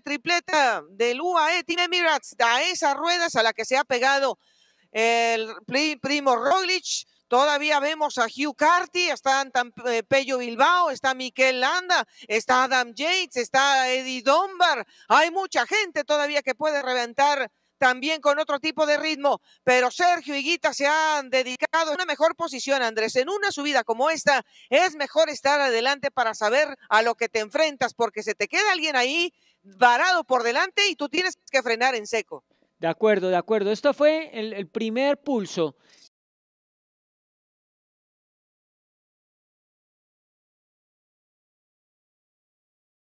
tripleta del UAE Team Emirates, a esas ruedas a las que se ha pegado el primo Roglic. Todavía vemos a Hugh Carty, está eh, Pello Bilbao, está Miquel Landa, está Adam Yates, está Eddie Dombar Hay mucha gente todavía que puede reventar también con otro tipo de ritmo, pero Sergio y Guita se han dedicado a una mejor posición, Andrés. En una subida como esta, es mejor estar adelante para saber a lo que te enfrentas, porque se te queda alguien ahí varado por delante y tú tienes que frenar en seco. De acuerdo, de acuerdo. Esto fue el, el primer pulso